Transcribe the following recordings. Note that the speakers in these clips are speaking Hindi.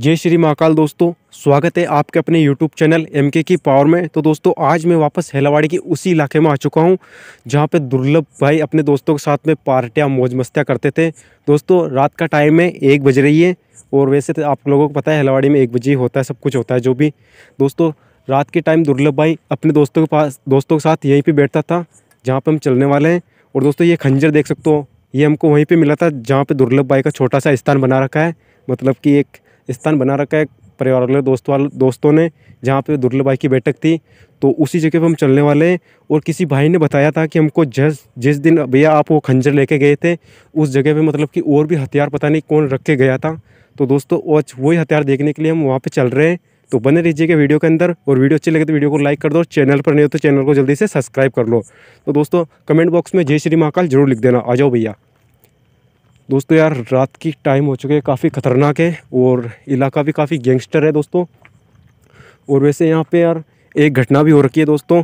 जय श्री महाकाल दोस्तों स्वागत है आपके अपने यूट्यूब चैनल एम के की पावर में तो दोस्तों आज मैं वापस हेलावाड़ी के उसी इलाके में आ चुका हूं जहां पे दुर्लभ भाई अपने दोस्तों के साथ में पार्टियां मौज मस्तियाँ करते थे दोस्तों रात का टाइम है एक बज रही है और वैसे तो आप लोगों को पता है हेलावाड़ी में एक बजे होता है सब कुछ होता है जो भी दोस्तों रात के टाइम दुर्लभ भाई अपने दोस्तों के पास दोस्तों के साथ यहीं पर बैठता था जहाँ पर हम चलने वाले हैं और दोस्तों ये खंजर देख सकते हो ये हमको वहीं पर मिला था जहाँ पर दुर्लभ भाई का छोटा सा स्थान बना रखा है मतलब कि एक स्थान बना रखा है परिवार वाले दोस्त वाले दोस्तों ने जहाँ पे दुर्लभ भाई की बैठक थी तो उसी जगह पे हम चलने वाले हैं और किसी भाई ने बताया था कि हमको जिस जिस दिन भैया आप वो खंजर लेके गए थे उस जगह पे मतलब कि और भी हथियार पता नहीं कौन रख के गया था तो दोस्तों आज वही हथियार देखने के लिए हम वहाँ पर चल रहे हैं तो बने रहिएगा वीडियो के अंदर और वीडियो अच्छी लगे तो वीडियो को लाइक कर दो चैनल पर नहीं हो तो चैनल को जल्दी से सब्सक्राइब कर लो तो दोस्तों कमेंट बॉक्स में जय श्री महाकाल जरूर लिख देना आ जाओ भैया दोस्तों यार रात की टाइम हो चुके है काफ़ी ख़तरनाक है और इलाका भी काफ़ी गैंगस्टर है दोस्तों और वैसे यहाँ पे यार एक घटना भी हो रखी है दोस्तों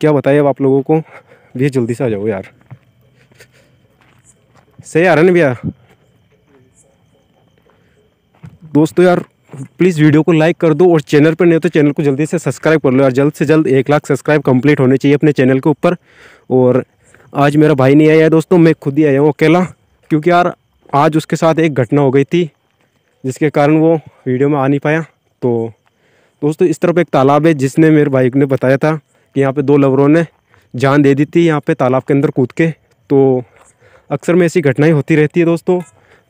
क्या बताइए आप लोगों को भैया जल्दी से आ जाओ यार सही आ रहा ना भैया दोस्तों यार प्लीज़ वीडियो को लाइक कर दो और चैनल पर नहीं हो तो चैनल को जल्दी से सब्सक्राइब कर लो यार जल्द से जल्द एक लाख सब्सक्राइब कंप्लीट होने चाहिए अपने चैनल के ऊपर और आज मेरा भाई नहीं आया है दोस्तों मैं खुद ही आया हूँ अकेला क्योंकि यार आज उसके साथ एक घटना हो गई थी जिसके कारण वो वीडियो में आ नहीं पाया तो दोस्तों इस तरफ एक तालाब है जिसने मेरे भाई ने बताया था कि यहाँ पे दो लवरों ने जान दे दी थी यहाँ पे तालाब के अंदर कूद के तो अक्सर में ऐसी घटनाएं होती रहती है दोस्तों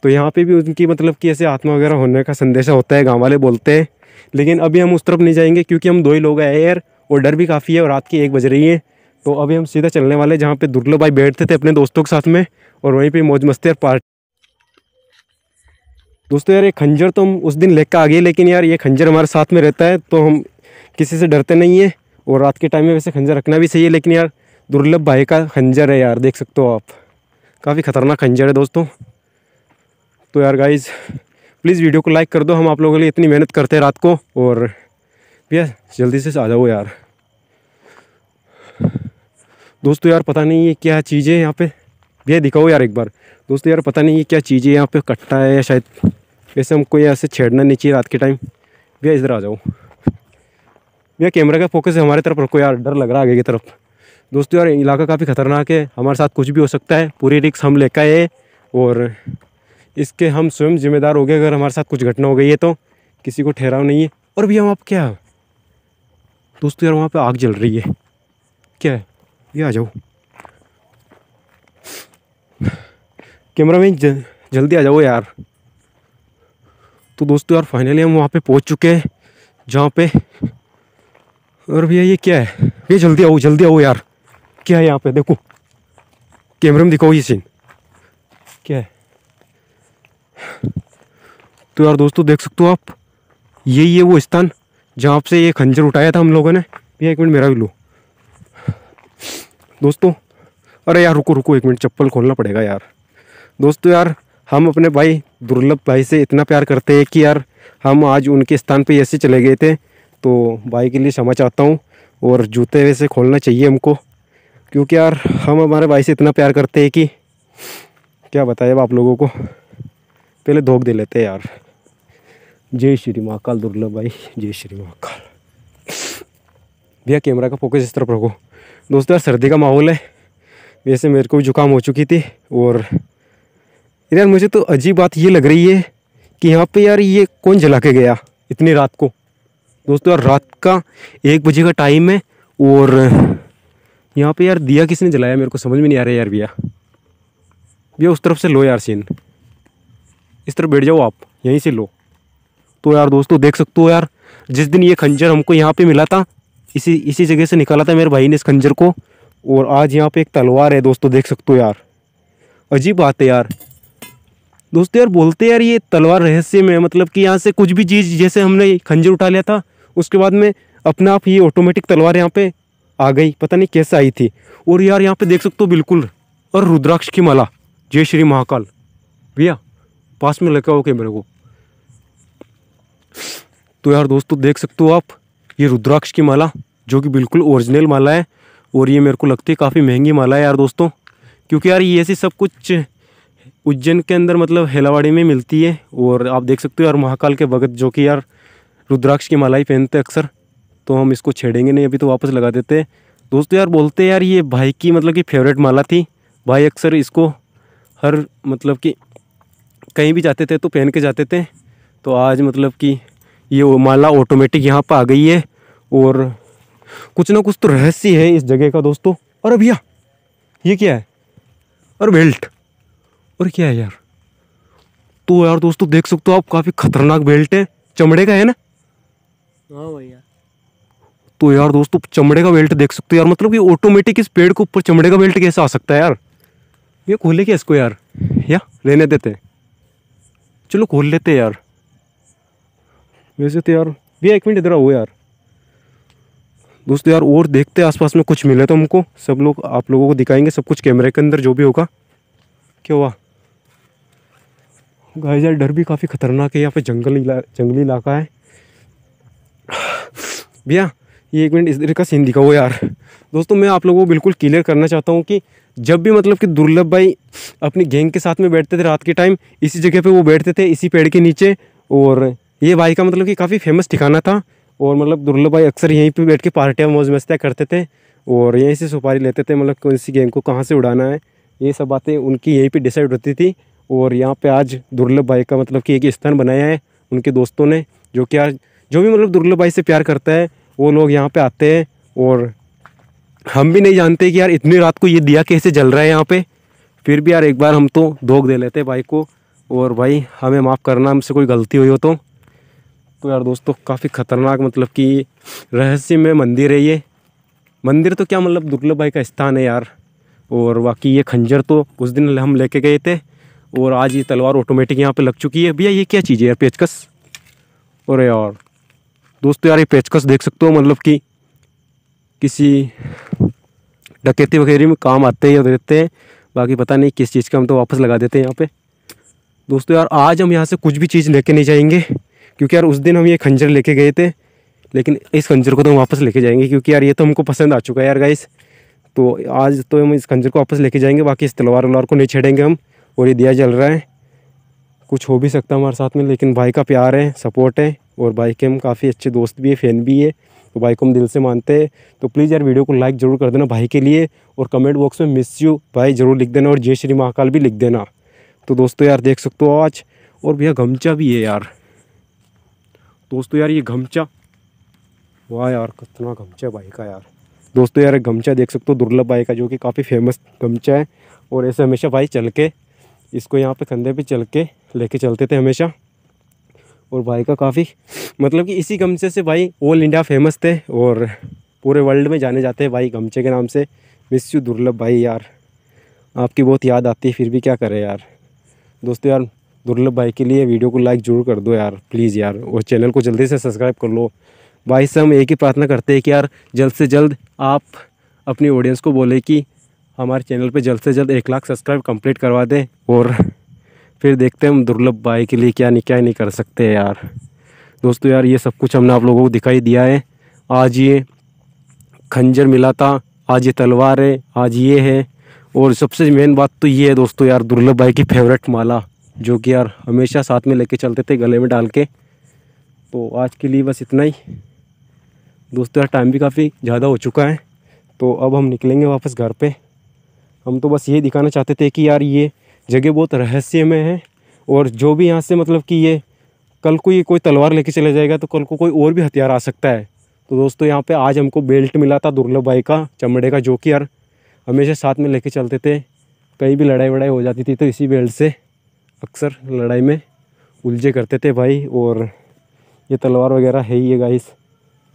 तो यहाँ पे भी उनकी मतलब कि ऐसे आत्मा वगैरह होने का संदेशा होता है गाँव वाले बोलते हैं लेकिन अभी हम उस तरफ नहीं जाएंगे क्योंकि हम दो ही लोग आए यार और डर भी काफ़ी है और रात की एक बज रही है तो अभी हम सीधा चलने वाले जहाँ पर दुर्लभ भाई बैठते थे अपने दोस्तों के साथ में और वहीं पर मौज मस्ती और पार्टी दोस्तों यार ये खंजर तो हम उस दिन लेकर आ गए लेकिन यार ये खंजर हमारे साथ में रहता है तो हम किसी से डरते नहीं है और रात के टाइम में वैसे खंजर रखना भी सही है लेकिन यार दुर्लभ भाई का खंजर है यार देख सकते हो आप काफ़ी ख़तरनाक खंजर है दोस्तों तो यार गाइज प्लीज़ वीडियो को लाइक कर दो हम आप लोगों के लिए इतनी मेहनत करते हैं रात को और भैया जल्दी से आ जाओ यार दोस्तों यार पता नहीं ये क्या चीज़ें यहाँ पर भैया दिखाओ यार एक बार दोस्तों यार पता नहीं ये क्या चीज़ है यहाँ पे कट्टा है या शायद वैसे हमको ये ऐसे छेड़ना नहीं चाहिए रात के टाइम भैया इधर आ जाओ भैया कैमरा का फोकस है हमारे तरफ रखो यार डर लग रहा है आगे की तरफ दोस्तों यार इलाका काफ़ी ख़तरनाक है हमारे साथ कुछ भी हो सकता है पूरी रिक्स हम लेकर आए और इसके हम स्वयं जिम्मेदार हो गए अगर हमारे साथ कुछ घटना हो गई है तो किसी को ठहराव नहीं है और भैया वहाँ पर क्या दोस्तों यार वहाँ पर आग जल रही है क्या है ये आ जाओ कैमरा मैन जल्दी आ जाओ यार तो दोस्तों यार फाइनली हम वहाँ पे पहुँच चुके हैं जहाँ पे और भैया ये क्या है भैया जल्दी आओ जल्दी आओ यार क्या है यहाँ पे देखो कैमरे में दिखाओ ये सीन क्या है तो यार दोस्तों देख सकते हो आप यही है वो स्थान जहाँ से ये खंजर उठाया था हम लोगों ने भैया एक मिनट मेरा भी लो दोस्तों अरे यार रुको रुको एक मिनट चप्पल खोलना पड़ेगा यार दोस्तों यार हम अपने भाई दुर्लभ भाई से इतना प्यार करते हैं कि यार हम आज उनके स्थान पे ऐसे चले गए थे तो भाई के लिए क्षमा चाहता हूँ और जूते वैसे खोलना चाहिए हमको क्योंकि यार हम हमारे भाई से इतना प्यार करते हैं कि क्या बताए अब आप लोगों को पहले धोख दे लेते हैं यार जय श्री महाकाल दुर्लभ भाई जय श्री महाकाल भैया कैमरा का फोकस इस तरफ रखो दोस्तों यार सर्दी का माहौल है वैसे मेरे को भी जुकाम हो चुकी थी और यार मुझे तो अजीब बात ये लग रही है कि यहाँ पे यार ये कौन जला के गया इतनी रात को दोस्तों यार रात का एक बजे का टाइम है और यहाँ पे यार दिया किसने जलाया मेरे को समझ में नहीं आ रहा यार भैया भैया उस तरफ से लो यार सीन इस तरफ बैठ जाओ आप यहीं से लो तो यार दोस्तों देख सकते हो यार जिस दिन ये खंजर हमको यहाँ पे मिला था इसी इसी जगह से निकाला था मेरे भाई ने इस खंजर को और आज यहाँ पे एक तलवार है दोस्तों देख सकते हो यार अजीब बात है यार दोस्तों यार बोलते यार ये तलवार रहस्य में मतलब कि यहाँ से कुछ भी चीज़ जैसे हमने खंजर उठा लिया था उसके बाद में अपने आप ये ऑटोमेटिक तलवार यहाँ पे आ गई पता नहीं कैसे आई थी और यार यहाँ पे देख सकते हो बिल्कुल और रुद्राक्ष की माला जय श्री महाकाल भैया पास में लगा हो कैमरे को तो यार दोस्तों देख सकते हो आप ये रुद्राक्ष की माला जो कि बिल्कुल ओरिजिनल माला है और ये मेरे को लगती है काफ़ी महंगी माला है यार दोस्तों क्योंकि यार ये ऐसी सब कुछ उज्जैन के अंदर मतलब हेलावाड़ी में मिलती है और आप देख सकते हो यार महाकाल के भगत जो कि यार रुद्राक्ष की माला ही पहनते अक्सर तो हम इसको छेड़ेंगे नहीं अभी तो वापस लगा देते दोस्तों यार बोलते यार ये भाई की मतलब कि फेवरेट माला थी भाई अक्सर इसको हर मतलब कि कहीं भी जाते थे तो पहन के जाते थे तो आज मतलब कि ये माला ऑटोमेटिक यहाँ पर आ गई है और कुछ ना कुछ तो रहस्य है इस जगह का दोस्तों और भैया ये क्या है और बेल्ट और क्या है यार तो यार दोस्तों देख सकते हो आप काफ़ी खतरनाक बेल्ट है चमड़े का है ना हाँ भैया तो यार दोस्तों चमड़े का बेल्ट देख सकते हो यार मतलब कि ऑटोमेटिक इस पेड़ के ऊपर चमड़े का बेल्ट कैसे आ सकता है यार ये खोले क्या इसको यार या लेने देते चलो खोल लेते यार वैसे तो यार भैया एक मिनट इधर आओ यार दोस्तों यार और देखते हैं आसपास में कुछ मिले तो हमको सब लोग आप लोगों को दिखाएंगे सब कुछ कैमरे के अंदर जो भी होगा क्या हुआ गाय यार डर भी काफ़ी ख़तरनाक है यहाँ पे जंगल इला, जंगली इलाका है भैया ये एक मिनट इस तरह का सीन दिखाओ यार दोस्तों मैं आप लोगों को बिल्कुल क्लियर करना चाहता हूँ कि जब भी मतलब कि दुर्लभ भाई अपनी गैंग के साथ में बैठते थे रात के टाइम इसी जगह पे वो बैठते थे इसी पेड़ के नीचे और ये भाई का मतलब कि काफ़ी फेमस ठिकाना था और मतलब दुर्लभ भाई अक्सर यहीं पे बैठ के पार्टियाँ मौज मस्तियाँ करते थे और यहीं से सुपारी लेते थे मतलब कौन सी गेम को कहाँ से उड़ाना है ये सब बातें उनकी यहीं पे डिसाइड होती थी और यहाँ पे आज दुर्लभ भाई का मतलब कि एक स्थान बनाया है उनके दोस्तों ने जो कि आज जो भी मतलब दुर्लभ भाई से प्यार करता है वो लोग यहाँ पर आते हैं और हम भी नहीं जानते कि यार इतनी रात को ये दिया कैसे जल रहा है यहाँ पर फिर भी यार एक बार हम तो धोख दे लेते भाई को और भाई हमें माफ़ करना हमसे कोई गलती हुई हो तो तो यार दोस्तों काफ़ी ख़तरनाक मतलब कि रहस्यमय मंदिर है ये मंदिर तो क्या मतलब दुर्लभ भाई का स्थान है यार और बाकी ये खंजर तो उस दिन हम लेके गए थे और आज ये तलवार ऑटोमेटिक यहाँ पे लग चुकी है भैया ये क्या चीज़ है यार पेचकस और यार दोस्तों यार ये पेचकस देख सकते हो मतलब कि किसी डकैती वगैरह में काम आते ही रहते हैं बाकी पता नहीं किस चीज़ का हम तो वापस लगा देते हैं यहाँ पे दोस्तों यार आज हम यहाँ से कुछ भी चीज़ लेके नहीं जाएंगे क्योंकि यार उस दिन हम ये खंजर लेके गए थे लेकिन इस खंजर को तो हम वापस लेके जाएंगे क्योंकि यार ये तो हमको पसंद आ चुका है यार गाइस तो आज तो हम इस खंजर को वापस लेके जाएंगे बाकी इस तलवार वलवार को नहीं छेड़ेंगे हम और ये दिया जल रहा है कुछ हो भी सकता है हमारे साथ में लेकिन भाई का प्यार है सपोर्ट है और भाई के हम काफ़ी अच्छे दोस्त भी है फ़ैन भी है तो भाई को हम दिल से मानते हैं तो प्लीज़ यार वीडियो को लाइक ज़रूर कर देना भाई के लिए और कमेंट बॉक्स में मिस यू भाई ज़रूर लिख देना और जय श्री महाकाल भी लिख देना तो दोस्तों यार देख सकते हो आज और भैया गमचा भी है यार दोस्तों यार ये गमचा वाह यार कितना गमचा भाई का यार दोस्तों यार गमचा देख सकते हो दुर्लभ भाई का जो कि काफ़ी फेमस गमचा है और ऐसे हमेशा भाई चल के इसको यहाँ पे कंधे पे चल के लेके चलते थे हमेशा और भाई का काफ़ी मतलब कि इसी गमचे से भाई ऑल इंडिया फेमस थे और पूरे वर्ल्ड में जाने जाते हैं भाई गमचे के नाम से मिस यू दुर्लभ भाई यार आपकी बहुत याद आती है फिर भी क्या करें यार दोस्तों यार दुर्लभ भाई के लिए वीडियो को लाइक जरूर कर दो यार प्लीज़ यार और चैनल को जल्दी से सब्सक्राइब कर लो भाई से हम एक ही प्रार्थना करते हैं कि यार जल्द से जल्द आप अपनी ऑडियंस को बोले कि हमारे चैनल पे जल्द से जल्द एक लाख सब्सक्राइब कंप्लीट करवा दें और फिर देखते हैं हम दुर्लभ भाई के लिए क्या नहीं क्या नहीं कर सकते यार दोस्तों यार ये सब कुछ हमने आप लोगों को दिखाई दिया है आज ये खंजर मिला था आज ये तलवार है आज ये है और सबसे मेन बात तो ये है दोस्तों यार दुर्लभ भाई की फेवरेट माला जो कि यार हमेशा साथ में लेके चलते थे गले में डाल के तो आज के लिए बस इतना ही दोस्तों यार टाइम भी काफ़ी ज़्यादा हो चुका है तो अब हम निकलेंगे वापस घर पे हम तो बस ये दिखाना चाहते थे कि यार ये जगह बहुत रहस्यमय है और जो भी यहाँ से मतलब कि ये कल को ये कोई तलवार लेके चले जाएगा तो कल को कोई और भी हथियार आ सकता है तो दोस्तों यहाँ पे आज हमको बेल्ट मिला था दुर्लभ भाई का चमड़े का जो कि यार हमेशा साथ में लेके चलते थे कहीं भी लड़ाई वड़ाई हो जाती थी तो इसी बेल्ट से अक्सर लड़ाई में उलझे करते थे भाई और ये तलवार वगैरह है ही है गाइस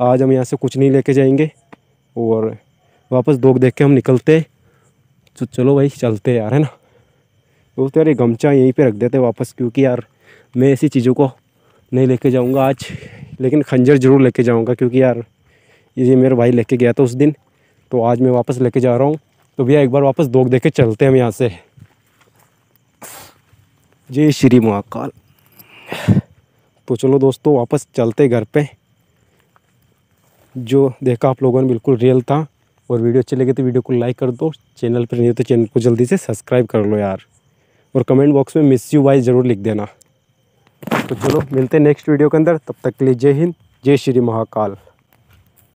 आज हम यहाँ से कुछ नहीं लेके जाएंगे और वापस दोग देख के हम निकलते तो चलो भाई चलते यार है ना दोस्त यार ये गमछा यहीं पे रख देते वापस क्योंकि यार मैं ऐसी चीज़ों को नहीं लेके जाऊँगा आज लेकिन खंजर ज़रूर लेके जाऊँगा क्योंकि यार ये मेरे भाई लेके गया था उस दिन तो आज मैं वापस लेके जा रहा हूँ तो भैया एक बार वापस दोग दे के चलते हम यहाँ से जय श्री महाकाल तो चलो दोस्तों वापस चलते घर पे जो देखा आप लोगों ने बिल्कुल रियल था और वीडियो अच्छी लगे तो वीडियो को लाइक कर दो चैनल पर नहीं तो चैनल को जल्दी से सब्सक्राइब कर लो यार और कमेंट बॉक्स में मिस यू वाइज ज़रूर लिख देना तो चलो मिलते हैं नेक्स्ट वीडियो के अंदर तब तक के लिए जय हिंद जय श्री महाकाल